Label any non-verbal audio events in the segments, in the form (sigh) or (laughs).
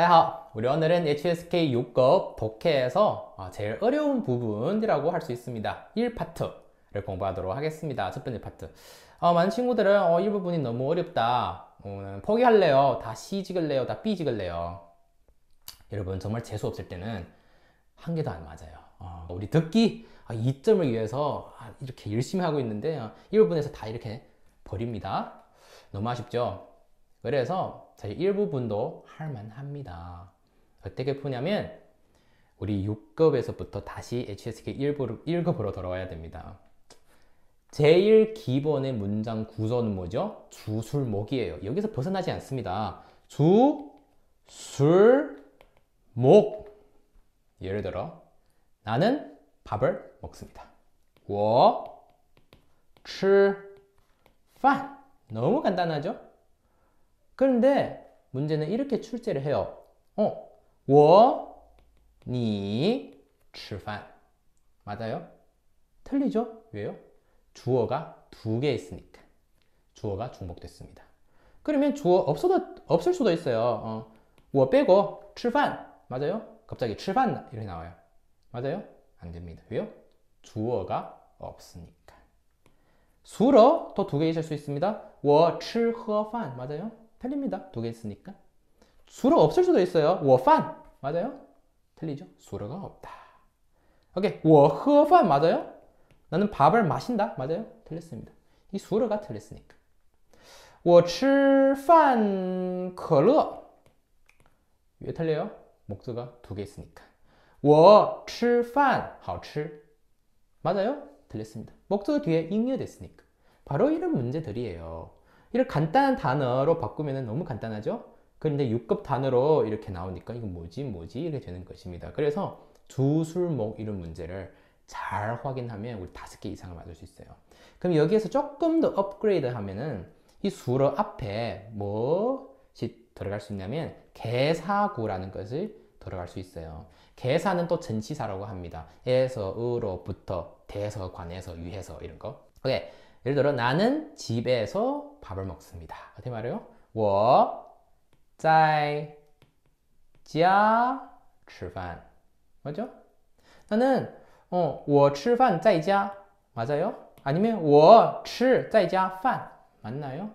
하이하! 네, 우리 오늘은 HSK 6급 독해에서 아, 제일 어려운 부분이라고 할 수 있습니다. 1파트를 공부하도록 하겠습니다. 첫 번째 파트. 어, 많은 친구들은 어, 이 부분이 너무 어렵다. 어, 포기할래요. 다 C 찍을래요. 다 B 찍을래요. 여러분 정말 재수 없을 때는 한 개도 안 맞아요. 어, 우리 듣기 아, 이점을 위해서 아, 이렇게 열심히 하고 있는데 어, 이 부분에서 다 이렇게 버립니다. 너무 아쉽죠? 그래서 사실 일부분도 할만합니다. 어떻게 푸냐면 우리 6급에서부터 다시 HSK 1급으로 돌아와야 됩니다. 제일 기본의 문장 구조는 뭐죠? 주술목이에요. 여기서 벗어나지 않습니다. 주, 술, 목. 예를 들어, 나는 밥을 먹습니다. 我吃饭 너무 간단하죠? 그런데 문제는 이렇게 출제를 해요. 어, 我,你,吃饭 맞아요? 틀리죠? 왜요? 주어가 두 개 있으니까 주어가 중복됐습니다. 그러면 주어 없어도, 없을 수도 있어요. 어, 我 빼고 吃饭 맞아요? 갑자기 吃饭 이렇게 나와요. 맞아요? 안 됩니다. 왜요? 주어가 없으니까. 수로 또두개 있을 수 있습니다. 我吃喝饭 맞아요? 틀립니다. 두 개 있으니까. 수로 없을 수도 있어요. 我饭 맞아요? 틀리죠? 수로가 없다. 오케이. 我喝饭 맞아요? 나는 밥을 마신다. 맞아요? 틀렸습니다. 이 수로가 틀렸으니까. 我吃饭可乐.왜 틀려요? 목소가 두 개 있으니까. 我吃饭好吃. 맞아요? 틀렸습니다. 목소리 뒤에 잉여 됐으니까. 바로 이런 문제들이에요. 이를 간단한 단어로 바꾸면 너무 간단하죠? 그런데 6급 단어로 이렇게 나오니까 이거 뭐지 뭐지 이렇게 되는 것입니다. 그래서 두 술목 이런 문제를 잘 확인하면 우리 다섯 개 이상을 맞을 수 있어요. 그럼 여기에서 조금 더 업그레이드 하면은 이 수로 앞에 뭐이 들어갈 수 있냐면 개사구라는 것을 들어갈 수 있어요. 개사는 또 전치사라고 합니다. 에서, 으로부터, 대서, 관해서 위에서 이런 거. 오케이. 예를 들어 나는 집에서 밥을 먹습니다. 어떻게 말해요? 我在家吃饭 맞죠? 나는 어, 我吃饭在家 맞아요? 아니면 我吃在家饭 맞나요?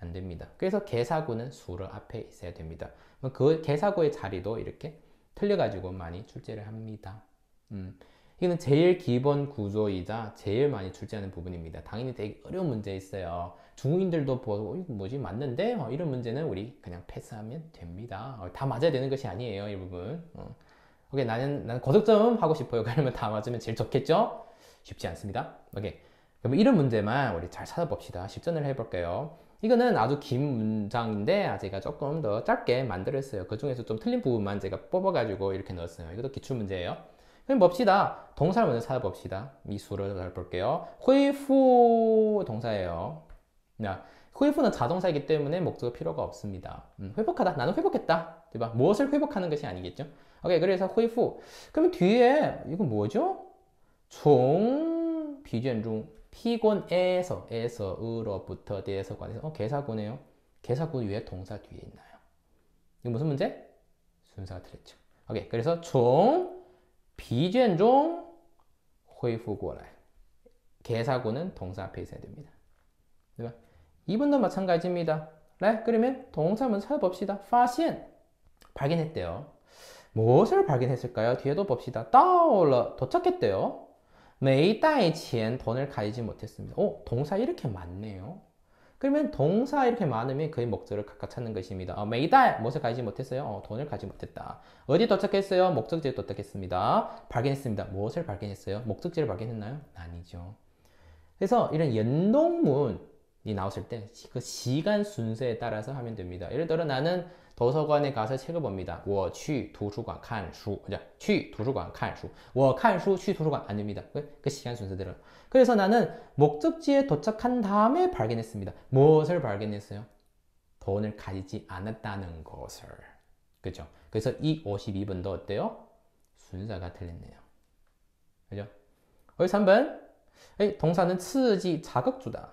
안 됩니다. 그래서 개사구는 수를 앞에 있어야 됩니다. 그 개사구의 자리도 이렇게 틀려가지고 많이 출제를 합니다. 음. 이거는 제일 기본 구조이자 제일 많이 출제하는 부분입니다. 당연히 되게 어려운 문제 있어요. 중국인들도 보고 뭐, 어, 이거 뭐지 맞는데 어, 이런 문제는 우리 그냥 패스하면 됩니다. 어, 다 맞아야 되는 것이 아니에요. 이 부분. 어. 오케이 나는 나는 거듭점 하고 싶어요. (laughs) 그러면 다 맞으면 제일 좋겠죠? 쉽지 않습니다. 오케이 그럼 이런 문제만 우리 잘 찾아봅시다. 10전을 해볼게요. 이거는 아주 긴 문장인데 제가 조금 더 짧게 만들었어요. 그 중에서 좀 틀린 부분만 제가 뽑아가지고 이렇게 넣었어요. 이것도 기출 문제예요. 그럼 봅시다. 동사를 먼저 찾아봅시다. 미수를 살펴볼게요. 회후 동사예요. 회후는 자동사이기 때문에 목적 필요가 없습니다. 음, 회복하다. 나는 회복했다. 네 봐. 무엇을 회복하는 것이 아니겠죠? 오케이. 그래서 회프. 그럼 뒤에 이건 뭐죠? 종 비전 중 피곤에서 에서 으로부터 대해서 관해서 어, 개사구네요. 개사구 위에 동사 뒤에 있나요? 이거 무슨 문제? 순서가 틀렸죠. 오케이. 그래서 종 비전 종 회복过来 개사구는 동사 앞에 됩니다. 그러 이분도 마찬가지입니다. 네, 그러면 동사 한 찾아봅시다. 发现 발견했대요. 무엇을 발견했을까요? 뒤에도 봅시다. 到了 도착했대요. 没带钱 돈을 가지지 못했습니다. 오, 동사 이렇게 많네요. 그러면 동사 이렇게 많으면 그의 목적을 각각 찾는 것입니다. 어, 매달 무엇을 가지 못했어요? 어, 돈을 가지 못했다. 어디 도착했어요? 목적지에 도착했습니다. 발견했습니다. 무엇을 발견했어요? 목적지를 발견했나요? 아니죠. 그래서 이런 연동문이 나왔을 때 그 시간 순서에 따라서 하면 됩니다. 예를 들어 나는 도서관에 가서 책을 봅니다. 我去图书馆看书.去图书馆看书.我看书去图书馆 아닙니다. 그, 그 시간 순서대로. 그래서 나는 목적지에 도착한 다음에 발견했습니다. 무엇을 발견했어요? 돈을 가지지 않았다는 것을. 그죠? 그래서 이 52번도 어때요? 순서가 틀렸네요. 그죠? 53번. 동사는 쓰지 자극주다.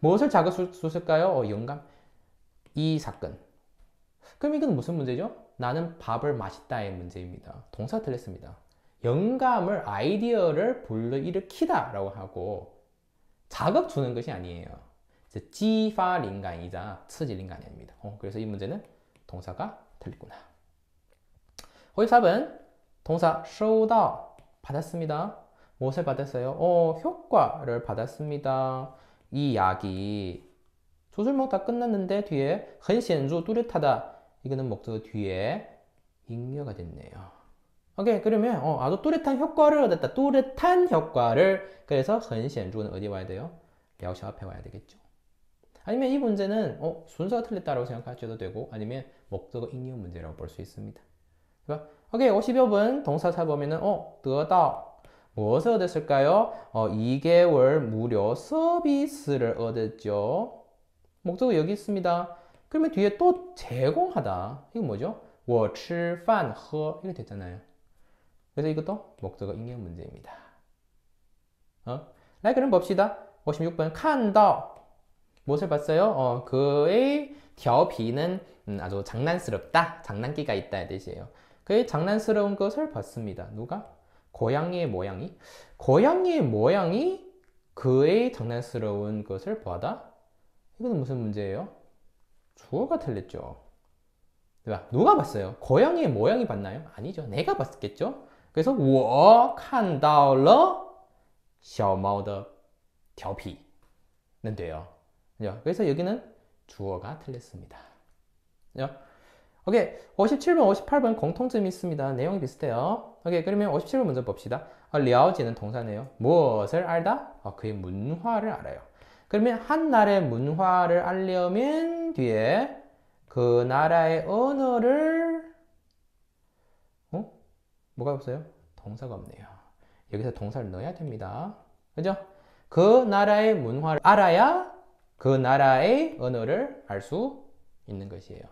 무엇을 자극 수, 을까요 어, 영감. 이 사건. 그럼 이건 무슨 문제죠? 나는 밥을 맛있다의 문제입니다. 동사 틀렸습니다. 영감을 아이디어를 불러일으키다 라고 하고 자극 주는 것이 아니에요. 지파링간이자 츠질링간이아닙니다 어, 그래서 이 문제는 동사가 틀리구나 호입삽은 동사 收到 받았습니다. 무엇을 받았어요? 어, 효과를 받았습니다. 이 약이 두술 먹다 끝났는데 뒤에 很显著 뚜렷하다 이거는 목적어 뒤에 잉여가 됐네요. 오케이 그러면 어, 아주 뚜렷한 효과를 얻었다. 뚜렷한 효과를 그래서 헌시엔는 어디 와야 돼요? 랴샤 앞에 와야 되겠죠. 아니면 이 문제는 어, 순서가 틀렸다고 생각하셔도 되고 아니면 목적어 잉여 문제라고 볼 수 있습니다. 그러니까, 오케이 50여 분 동사사 보면은 어, 더다 무엇을 얻었을까요? 어, 2개월 무료 서비스를 얻었죠. 목적어 여기 있습니다. 그러면 뒤에 또 제공하다. 이거 뭐죠? 我吃饭喝 이거 됐잖아요. 그래서 이것도 목적어 인격 문제입니다. 어? 라이 그럼 봅시다. 56번 칸다 무엇을 봤어요? 어, 그의 겨비는 음, 아주 장난스럽다. 장난기가 있다 뜻이에요. 그의 장난스러운 것을 봤습니다. 누가? 고양이의 모양이 고양이의 모양이 그의 장난스러운 것을 보다 이거는 무슨 문제예요? 주어가 틀렸죠. 그러니까 누가 봤어요? 고양이의 모양이 봤나요? 아니죠. 내가 봤겠죠. 그래서 我看到了小猫的调皮는 돼요. 그래서 여기는 주어가 틀렸습니다. 오케이. 57번, 58번 공통점이 있습니다. 내용이 비슷해요. 오케이. 그러면 57번 먼저 봅시다. 어, 려는 동사네요. 무엇을 알다? 어, 그의 문화를 알아요. 그러면 한 나라의 문화를 알려면 뒤에 그 나라의 언어를 어? 뭐가 없어요? 동사가 없네요. 여기서 동사를 넣어야 됩니다. 그죠? 그 나라의 문화를 알아야 그 나라의 언어를 알 수 있는 것이에요.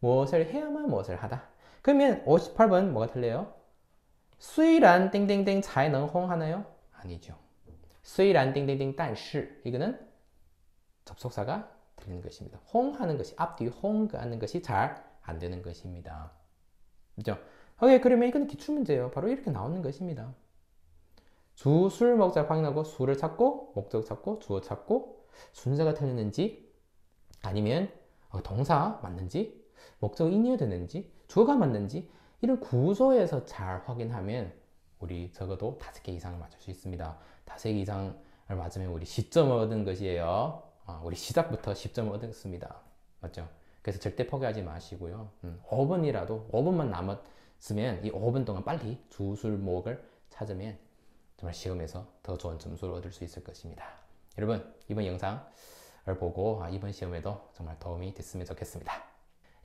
무엇을 해야만 무엇을 하다. 그러면 58번 뭐가 틀려요? 수이란 땡땡땡 자이능홍 하나요? 아니죠. 수이란 땡땡땡 但是 이거는 접속사가 되는 것입니다. 홍하는 것이 앞뒤 홍하는 것이 잘 안 되는 것입니다. 그죠? 오케이 그러면 이건 기출 문제예요. 바로 이렇게 나오는 것입니다. 주, 술, 목적 확인하고 수를 찾고 목적 찾고 주어 찾고 순서가 틀렸는지 아니면 어, 동사 맞는지 목적 인이어 되는지 주어가 맞는지 이런 구조에서 잘 확인하면 우리 적어도 다섯 개 이상을 맞출 수 있습니다. 다섯 개 이상을 맞으면 우리 시점 얻은 것이에요. 아, 우리 시작부터 1 0점 얻었습니다. 맞죠? 그래서 절대 포기하지 마시고요. 음, 5분이라도 5분만 남았으면 이 5분 동안 빨리 주술목을 찾으면 정말 시험에서 더 좋은 점수를 얻을 수 있을 것입니다. 여러분 이번 영상을 보고 아, 이번 시험에도 정말 도움이 됐으면 좋겠습니다.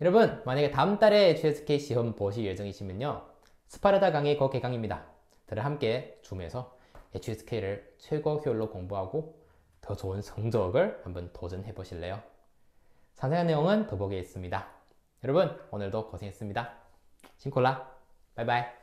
여러분 만약에 다음 달에 GSK 시험 보실 예정이시면요. 스파르다 강의 거개강입니다. 들를 함께 줌에서 HSK를 최고 효율로 공부하고 더 좋은 성적을 한번 도전해 보실래요? 자세한 내용은 더보기에 있습니다. 여러분 오늘도 고생했습니다. 신콜라 바이바이